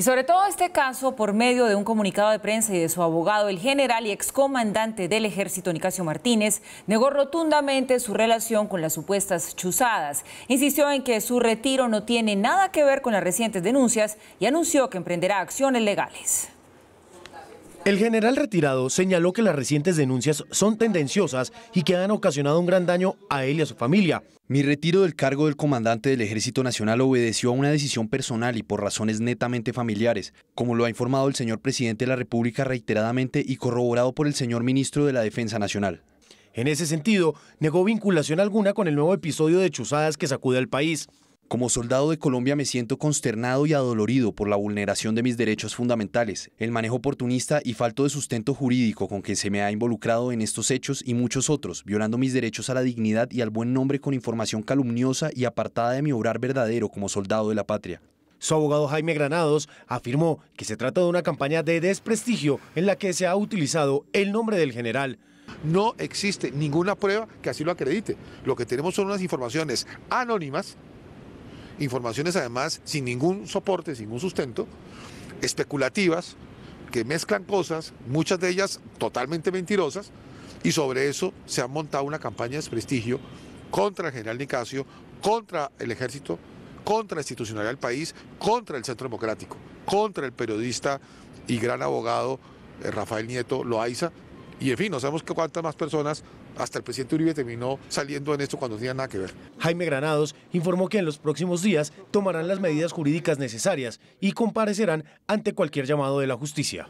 Y sobre todo este caso por medio de un comunicado de prensa y de su abogado, el general y excomandante del ejército Nicasio Martínez negó rotundamente su relación con las supuestas chuzadas, insistió en que su retiro no tiene nada que ver con las recientes denuncias y anunció que emprenderá acciones legales. El general retirado señaló que las recientes denuncias son tendenciosas y que han ocasionado un gran daño a él y a su familia. Mi retiro del cargo del comandante del Ejército Nacional obedeció a una decisión personal y por razones netamente familiares, como lo ha informado el señor presidente de la República reiteradamente y corroborado por el señor ministro de la Defensa Nacional. En ese sentido, negó vinculación alguna con el nuevo episodio de chuzadas que sacude al país. Como soldado de Colombia me siento consternado y adolorido por la vulneración de mis derechos fundamentales, el manejo oportunista y falto de sustento jurídico con que se me ha involucrado en estos hechos y muchos otros, violando mis derechos a la dignidad y al buen nombre con información calumniosa y apartada de mi obrar verdadero como soldado de la patria. Su abogado Jaime Granados afirmó que se trata de una campaña de desprestigio en la que se ha utilizado el nombre del general no existe ninguna prueba que así lo acredite. Lo que tenemos son unas informaciones anónimas Informaciones además sin ningún soporte, sin ningún sustento, especulativas, que mezclan cosas, muchas de ellas totalmente mentirosas, y sobre eso se ha montado una campaña de desprestigio contra el general Nicasio, contra el ejército, contra la institucionalidad del país, contra el centro democrático, contra el periodista y gran abogado eh, Rafael Nieto Loaiza, y en fin, no sabemos cuántas más personas, hasta el presidente Uribe terminó saliendo en esto cuando no tenía nada que ver. Jaime Granados informó que en los próximos días tomarán las medidas jurídicas necesarias y comparecerán ante cualquier llamado de la justicia.